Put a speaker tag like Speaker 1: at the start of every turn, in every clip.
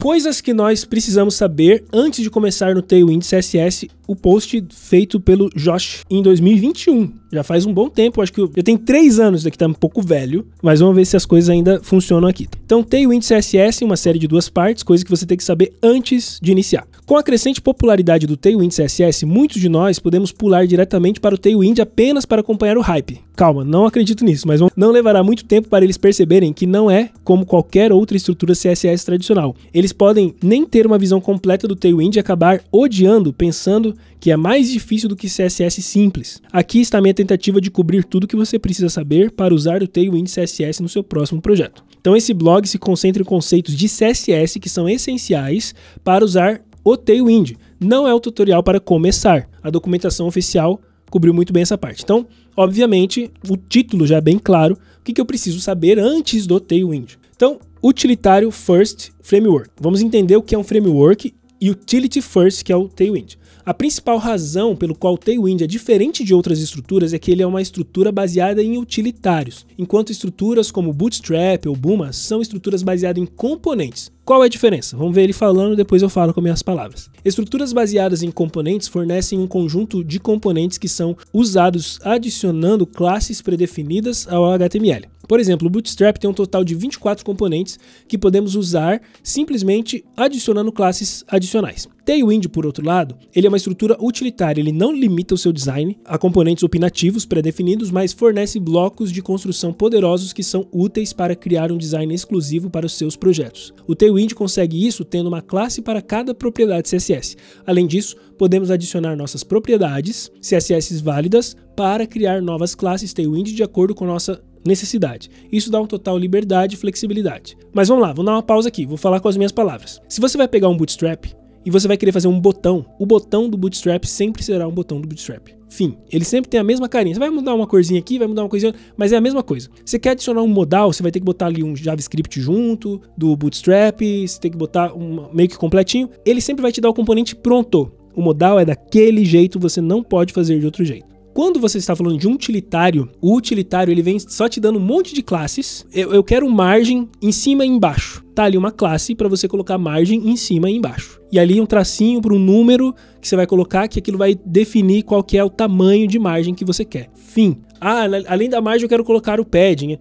Speaker 1: Coisas que nós precisamos saber antes de começar no Tailwind CSS, o post feito pelo Josh em 2021. Já faz um bom tempo, acho que eu, tem tenho três anos, daqui tá um pouco velho, mas vamos ver se as coisas ainda funcionam aqui. Então, Tailwind CSS, uma série de duas partes, coisa que você tem que saber antes de iniciar. Com a crescente popularidade do Tailwind CSS, muitos de nós podemos pular diretamente para o Tailwind apenas para acompanhar o hype. Calma, não acredito nisso, mas não levará muito tempo para eles perceberem que não é como qualquer outra estrutura CSS tradicional. Eles podem nem ter uma visão completa do Tailwind e acabar odiando, pensando que é mais difícil do que CSS simples. Aqui está minha tentativa de cobrir tudo que você precisa saber para usar o Tailwind CSS no seu próximo projeto. Então esse blog se concentra em conceitos de CSS que são essenciais para usar o Tailwind. Não é o tutorial para começar. A documentação oficial cobriu muito bem essa parte. Então, obviamente, o título já é bem claro, o que, que eu preciso saber antes do Tailwind. Então, Utilitário First Framework. Vamos entender o que é um framework e Utility First, que é o Tailwind. A principal razão pelo qual o Tailwind é diferente de outras estruturas é que ele é uma estrutura baseada em utilitários, enquanto estruturas como Bootstrap ou Buma são estruturas baseadas em componentes, qual é a diferença? Vamos ver ele falando, depois eu falo com minhas palavras. Estruturas baseadas em componentes fornecem um conjunto de componentes que são usados adicionando classes predefinidas ao HTML. Por exemplo, o Bootstrap tem um total de 24 componentes que podemos usar simplesmente adicionando classes adicionais. Tailwind, por outro lado, ele é uma estrutura utilitária, ele não limita o seu design a componentes opinativos pré-definidos, mas fornece blocos de construção poderosos que são úteis para criar um design exclusivo para os seus projetos. O Tailwind consegue isso tendo uma classe para cada propriedade CSS. Além disso, podemos adicionar nossas propriedades CSS válidas para criar novas classes Tailwind de acordo com nossa necessidade. Isso dá um total liberdade e flexibilidade. Mas vamos lá, vou dar uma pausa aqui, vou falar com as minhas palavras. Se você vai pegar um bootstrap e você vai querer fazer um botão, o botão do bootstrap sempre será um botão do bootstrap. Fim, ele sempre tem a mesma carinha. Você vai mudar uma corzinha aqui, vai mudar uma coisinha, mas é a mesma coisa. Você quer adicionar um modal, você vai ter que botar ali um JavaScript junto do bootstrap, você tem que botar um meio que completinho. Ele sempre vai te dar o componente pronto. O modal é daquele jeito, você não pode fazer de outro jeito. Quando você está falando de um utilitário, o utilitário ele vem só te dando um monte de classes. Eu, eu quero margem em cima e embaixo. Tá ali uma classe para você colocar margem em cima e embaixo. E ali um tracinho para um número que você vai colocar, que aquilo vai definir qual que é o tamanho de margem que você quer. Fim. Ah, além da margem eu quero colocar o padding.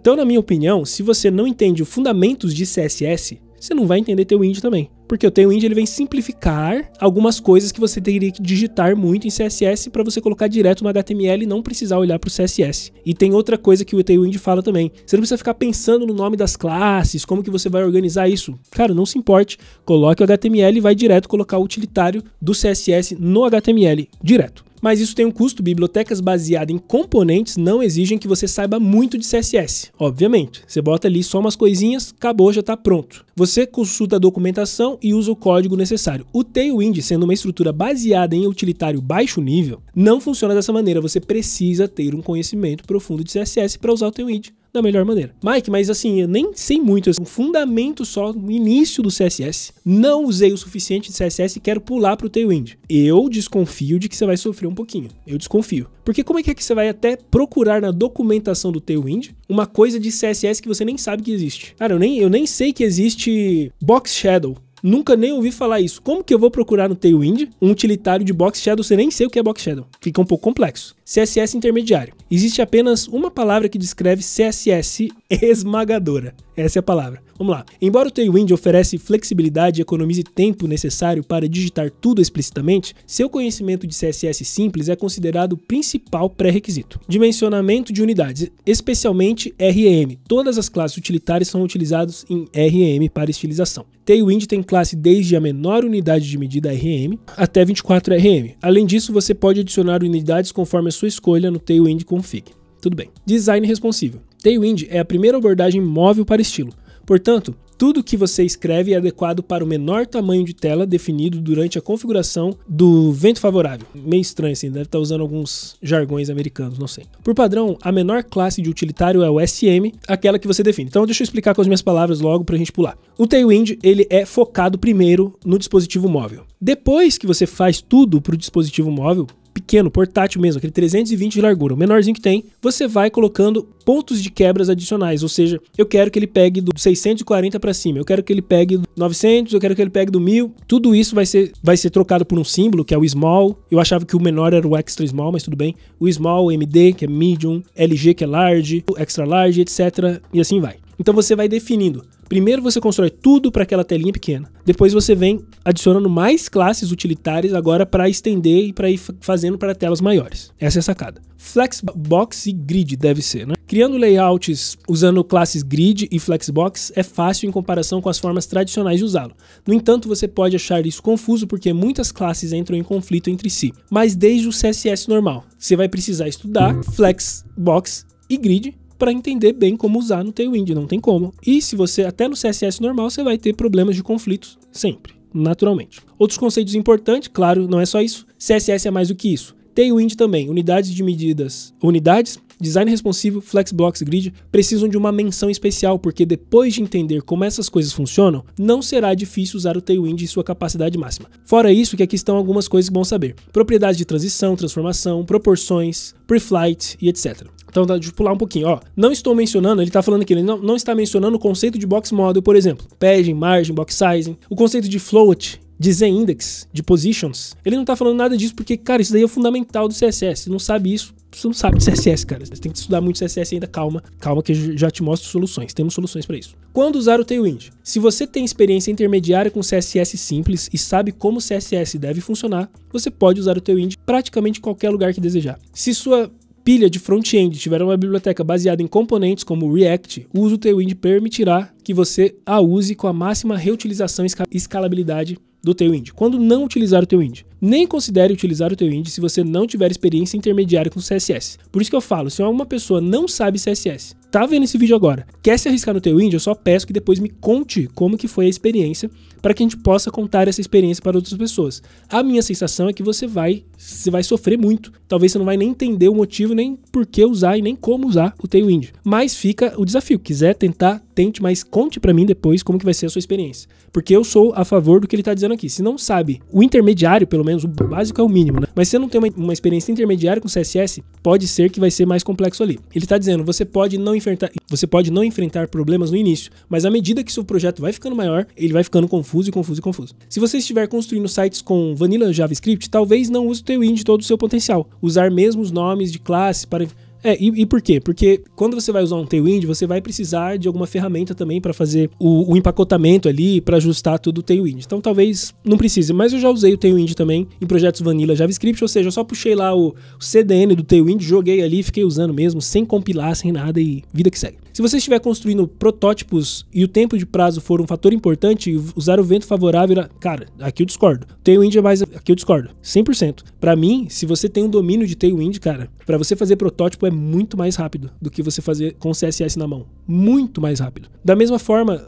Speaker 1: Então, na minha opinião, se você não entende os fundamentos de CSS, você não vai entender teu índio também porque o Tailwind ele vem simplificar algumas coisas que você teria que digitar muito em CSS para você colocar direto no HTML e não precisar olhar para o CSS. E tem outra coisa que o Tailwind fala também. Você não precisa ficar pensando no nome das classes, como que você vai organizar isso. Cara, não se importe, coloque o HTML e vai direto colocar o utilitário do CSS no HTML, direto mas isso tem um custo. Bibliotecas baseadas em componentes não exigem que você saiba muito de CSS, obviamente. Você bota ali só umas coisinhas, acabou, já está pronto. Você consulta a documentação e usa o código necessário. O Tailwind, sendo uma estrutura baseada em utilitário baixo nível, não funciona dessa maneira. Você precisa ter um conhecimento profundo de CSS para usar o Tailwind da melhor maneira. Mike, mas assim, eu nem sei muito, um fundamento só no início do CSS. Não usei o suficiente de CSS e quero pular para o Tailwind. Eu desconfio de que você vai sofrer um pouquinho. Eu desconfio. Porque como é que, é que você vai até procurar na documentação do Tailwind uma coisa de CSS que você nem sabe que existe? Cara, eu nem, eu nem sei que existe Box Shadow. Nunca nem ouvi falar isso. Como que eu vou procurar no Tailwind um utilitário de Box Shadow se nem sei o que é Box Shadow? Fica um pouco complexo. CSS intermediário. Existe apenas uma palavra que descreve CSS esmagadora. Essa é a palavra. Vamos lá. Embora o Tailwind oferece flexibilidade e economize tempo necessário para digitar tudo explicitamente, seu conhecimento de CSS simples é considerado o principal pré-requisito. Dimensionamento de unidades, especialmente RM. Todas as classes utilitárias são utilizadas em RM para estilização. Tailwind tem classe desde a menor unidade de medida RM até 24 RM. Além disso, você pode adicionar unidades conforme a sua escolha no Tailwind Config. Tudo bem. Design responsivo. Tailwind é a primeira abordagem móvel para estilo. Portanto, tudo que você escreve é adequado para o menor tamanho de tela definido durante a configuração do vento favorável. Meio estranho assim, deve estar tá usando alguns jargões americanos, não sei. Por padrão, a menor classe de utilitário é o SM, aquela que você define. Então deixa eu explicar com as minhas palavras logo para a gente pular. O Tailwind, ele é focado primeiro no dispositivo móvel. Depois que você faz tudo para o dispositivo móvel, pequeno, portátil mesmo, aquele 320 de largura, o menorzinho que tem, você vai colocando pontos de quebras adicionais, ou seja, eu quero que ele pegue do 640 para cima, eu quero que ele pegue do 900, eu quero que ele pegue do 1000, tudo isso vai ser, vai ser trocado por um símbolo, que é o small, eu achava que o menor era o extra small, mas tudo bem, o small, MD, que é medium, LG, que é large, o extra large, etc, e assim vai. Então você vai definindo Primeiro você constrói tudo para aquela telinha pequena. Depois você vem adicionando mais classes utilitárias agora para estender e para ir fazendo para telas maiores. Essa é a sacada. Flexbox e grid deve ser, né? Criando layouts usando classes grid e flexbox é fácil em comparação com as formas tradicionais de usá-lo. No entanto, você pode achar isso confuso porque muitas classes entram em conflito entre si. Mas desde o CSS normal, você vai precisar estudar flexbox e grid para entender bem como usar no Tailwind, não tem como. E se você, até no CSS normal, você vai ter problemas de conflitos sempre, naturalmente. Outros conceitos importantes, claro, não é só isso. CSS é mais do que isso. Tailwind também, unidades de medidas, unidades design responsivo, flexbox, Grid precisam de uma menção especial, porque depois de entender como essas coisas funcionam, não será difícil usar o Tailwind em sua capacidade máxima. Fora isso, que aqui estão algumas coisas que vão saber: propriedades de transição, transformação, proporções, preflight e etc. Então dá de pular um pouquinho, ó. Não estou mencionando, ele está falando aqui, ele não, não está mencionando o conceito de box model, por exemplo. Padding, margin, box sizing. O conceito de float, de Z-index, de positions. Ele não tá falando nada disso porque, cara, isso daí é fundamental do CSS. Você não sabe isso, você não sabe de CSS, cara. Você tem que estudar muito CSS ainda. Calma, calma que eu já te mostro soluções. Temos soluções para isso. Quando usar o Tailwind? Se você tem experiência intermediária com CSS simples e sabe como CSS deve funcionar, você pode usar o Tailwind praticamente em qualquer lugar que desejar. Se sua pilha de front-end tiver uma biblioteca baseada em componentes como React, o uso Tailwind permitirá que você a use com a máxima reutilização e escalabilidade do Tailwind. Quando não utilizar o Tailwind, nem considere utilizar o Tailwind se você não tiver experiência intermediária com CSS. Por isso que eu falo, se uma pessoa não sabe CSS tá vendo esse vídeo agora, quer se arriscar no teu eu só peço que depois me conte como que foi a experiência para que a gente possa contar essa experiência para outras pessoas. A minha sensação é que você vai, você vai sofrer muito. Talvez você não vai nem entender o motivo, nem por que usar e nem como usar o Tailwind. Mas fica o desafio. Quiser tentar, tente, mas conte para mim depois como que vai ser a sua experiência. Porque eu sou a favor do que ele tá dizendo aqui. Se não sabe, o intermediário, pelo menos o básico é o mínimo, né? Mas se você não tem uma, uma experiência intermediária com CSS, pode ser que vai ser mais complexo ali. Ele tá dizendo, você pode não enfrentar, você pode não enfrentar problemas no início, mas à medida que seu projeto vai ficando maior, ele vai ficando confuso e confuso e confuso. Se você estiver construindo sites com vanilla JavaScript, talvez não use o tailwind de todo o seu potencial. Usar mesmo os nomes de classe para é, e, e, por quê? Porque quando você vai usar um tailwind, você vai precisar de alguma ferramenta também para fazer o, o, empacotamento ali, para ajustar tudo o tailwind. Então talvez não precise, mas eu já usei o tailwind também em projetos vanilla JavaScript, ou seja, eu só puxei lá o, o CDN do tailwind, joguei ali, fiquei usando mesmo, sem compilar, sem nada e vida que segue. Se você estiver construindo protótipos e o tempo de prazo for um fator importante, usar o vento favorável. Cara, aqui eu discordo. Tailwind é mais. Aqui eu discordo. 100%. Para mim, se você tem um domínio de Tailwind, cara, para você fazer protótipo é muito mais rápido do que você fazer com CSS na mão. Muito mais rápido. Da mesma forma,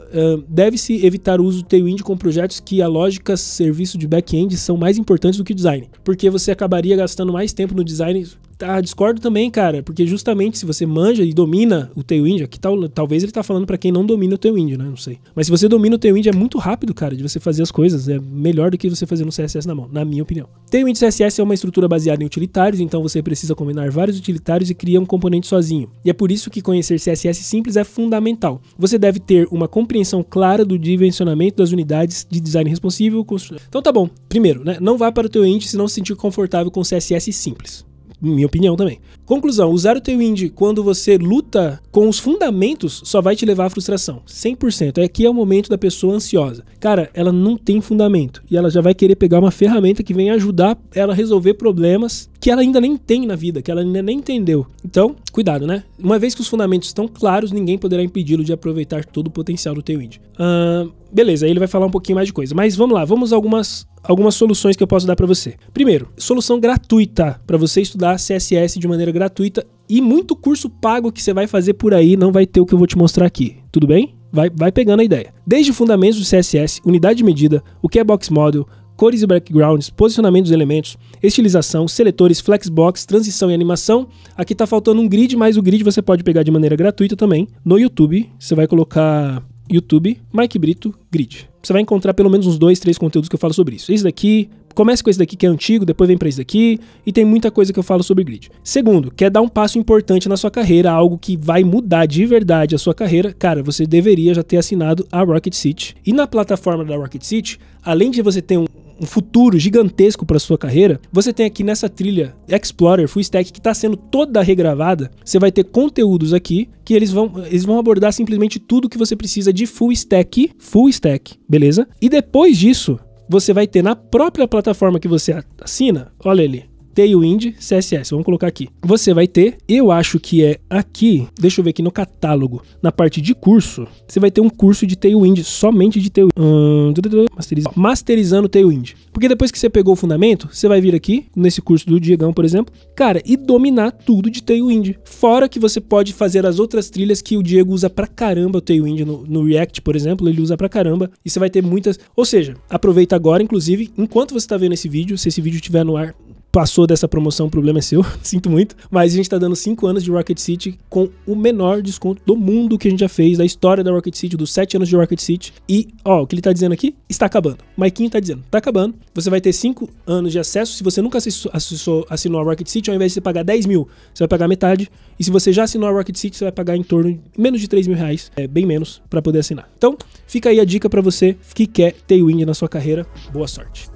Speaker 1: deve-se evitar o uso do Tailwind com projetos que a lógica serviço de back-end são mais importantes do que o design. Porque você acabaria gastando mais tempo no design ah, discordo também, cara, porque justamente se você manja e domina o tailwind, aqui talvez ele tá falando para quem não domina o tailwind, né? Não sei. Mas se você domina o tailwind, é muito rápido, cara, de você fazer as coisas. É melhor do que você fazer no CSS na mão, na minha opinião. Tailwind CSS é uma estrutura baseada em utilitários, então você precisa combinar vários utilitários e cria um componente sozinho. E é por isso que conhecer CSS simples é fundamental. Você deve ter uma compreensão clara do dimensionamento das unidades de design responsivo. Constru... Então tá bom. Primeiro, né? Não vá para o Tailwind se não se sentir confortável com CSS simples minha opinião também. Conclusão, usar o teu indie quando você luta com os fundamentos só vai te levar à frustração. 100%. Aqui é, é o momento da pessoa ansiosa. Cara, ela não tem fundamento e ela já vai querer pegar uma ferramenta que vem ajudar ela a resolver problemas que ela ainda nem tem na vida, que ela ainda nem entendeu. Então, cuidado, né? Uma vez que os fundamentos estão claros, ninguém poderá impedi-lo de aproveitar todo o potencial do teu índio. Uh, beleza, aí ele vai falar um pouquinho mais de coisa. Mas vamos lá, vamos algumas algumas soluções que eu posso dar para você. Primeiro, solução gratuita para você estudar CSS de maneira gratuita e muito curso pago que você vai fazer por aí não vai ter o que eu vou te mostrar aqui. Tudo bem? Vai, vai pegando a ideia. Desde fundamentos do CSS, unidade de medida, o que é box model, cores e backgrounds, posicionamento dos elementos, estilização, seletores, flexbox, transição e animação. Aqui tá faltando um grid, mas o grid você pode pegar de maneira gratuita também. No YouTube, você vai colocar YouTube, Mike Brito, Grid. Você vai encontrar pelo menos uns dois, três conteúdos que eu falo sobre isso. Esse daqui, Comece com esse daqui que é antigo, depois vem pra esse daqui, e tem muita coisa que eu falo sobre grid. Segundo, quer dar um passo importante na sua carreira, algo que vai mudar de verdade a sua carreira, cara, você deveria já ter assinado a Rocket City. E na plataforma da Rocket City, além de você ter um, um futuro gigantesco para sua carreira, você tem aqui nessa trilha Explorer Full Stack que está sendo toda regravada, você vai ter conteúdos aqui que eles vão, eles vão abordar simplesmente tudo que você precisa de full stack, full stack, beleza? E depois disso, você vai ter na própria plataforma que você assina, olha ali, Tailwind CSS, vamos colocar aqui. Você vai ter, eu acho que é aqui, deixa eu ver aqui no catálogo, na parte de curso, você vai ter um curso de Tailwind, somente de Tailwind. Hum, masterizando, masterizando Tailwind. Porque depois que você pegou o fundamento, você vai vir aqui, nesse curso do Diegão, por exemplo, cara, e dominar tudo de Tailwind. Fora que você pode fazer as outras trilhas que o Diego usa pra caramba o Tailwind no, no React, por exemplo, ele usa pra caramba, e você vai ter muitas... Ou seja, aproveita agora, inclusive, enquanto você tá vendo esse vídeo, se esse vídeo estiver no ar passou dessa promoção, o problema é seu, sinto muito. Mas a gente está dando 5 anos de Rocket City com o menor desconto do mundo que a gente já fez, da história da Rocket City, dos 7 anos de Rocket City. E, ó, o que ele está dizendo aqui? Está acabando. O Maikinho está dizendo, está acabando. Você vai ter 5 anos de acesso. Se você nunca assinou a Rocket City, ao invés de você pagar 10 mil, você vai pagar metade. E se você já assinou a Rocket City, você vai pagar em torno de menos de 3 mil reais, é, bem menos, para poder assinar. Então, fica aí a dica para você que quer ter Wind na sua carreira. Boa sorte.